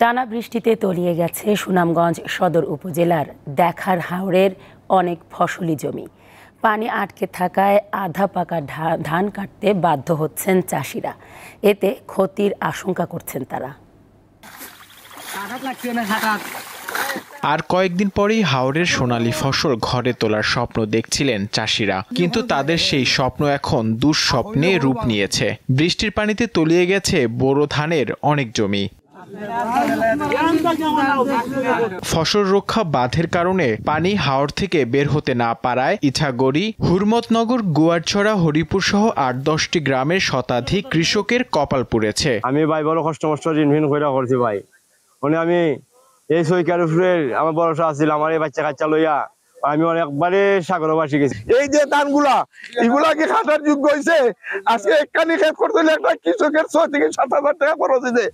টানা বৃষ্টিতে তলিয়ে গেছে সুনামগঞ্জ সদর উপজেলার দেখার হাওড়ের অনেক ফসলি জমি পানি আটকে থাকায় আধা পাকা ধান কাটতে বাধ্য হচ্ছেন চাষিরা এতে ক্ষতির আশঙ্কা করছেন তারা আর কয়েকদিন পরেই হাওড়ের সোনালী ফসল ঘরে তোলার স্বপ্ন দেখছিলেন চাষিরা কিন্তু তাদের সেই স্বপ্ন এখন দুঃস্বপ্নে রূপ নিয়েছে বৃষ্টির পানিতে তলিয়ে গেছে বোরো ধানের অনেক জমি ফসল রক্ষা বাঁধের কারণে পানি হাওর থেকে বের হতে না পারায় ইছাগড়ি হুরমতনগর গুয়ারছড়া হরিপুর সহ আট দশটি গ্রামের শতাধিক কৃষকের কপাল পুড়েছে আমি ভাই বড় কষ্ট মষ্ট ঋণহীন করে করছি ভাই মানে আমি এই সৈকার আমার বড়সা আসছিল আমার এই বাচ্চা কাচ্চা লইয়া আমি অনেকবারে বাসি গেছি এই যে গুলা এগুলা কি খাটার যোগ্য হয়েছে আজকে একখানি খেপ করতে হলে একটা কৃষকের ছয় থেকে সাত হাজার টাকা খরচ হয়েছে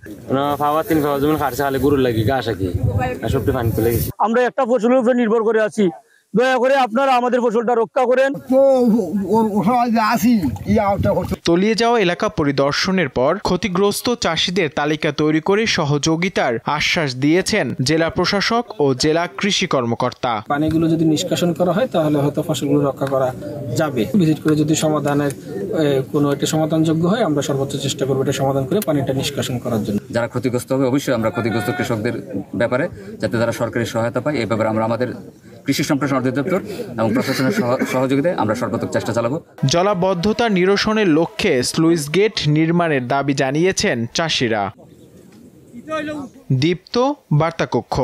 ফাওয়া তিন ফাওয়া জমিন খাটছে খালি গরুর লাগে গাছ কি সবটি ফান আমরা একটা ফসলের উপরে নির্ভর করে আছি দয়া করে আপনারা আমাদের ফসলটা রক্ষা করেন তলিয়ে যাওয়া এলাকা পরিদর্শনের পর ক্ষতিগ্রস্ত চাষিদের তালিকা তৈরি করে সহযোগিতার আশ্বাস দিয়েছেন জেলা প্রশাসক ও জেলা কৃষি কর্মকর্তা পানিগুলো যদি নিষ্কাশন করা হয় তাহলে হয়তো ফসলগুলো রক্ষা করা যাবে ভিজিট করে যদি সমাধানের কোনো একটা সমাধানযোগ্য হয় আমরা সর্বোচ্চ চেষ্টা করবো এটা সমাধান করে পানিটা নিষ্কাশন করার জন্য যারা ক্ষতিগ্রস্ত হবে অবশ্যই আমরা ক্ষতিগ্রস্ত কৃষকদের ব্যাপারে যাতে তারা সরকারি সহায়তা পায় এই ব্যাপারে আমরা আমাদের কৃষি সম্প্রসারণ অধিদপ্তর এবং প্রশাসনের সহযোগিতায় আমরা সর্বাত্মক চেষ্টা চালাবো জলাবদ্ধতা নিরসনের লক্ষ্যে স্লুইস গেট নির্মাণের দাবি জানিয়েছেন চাষিরা দীপ্ত বার্তাকক্ষ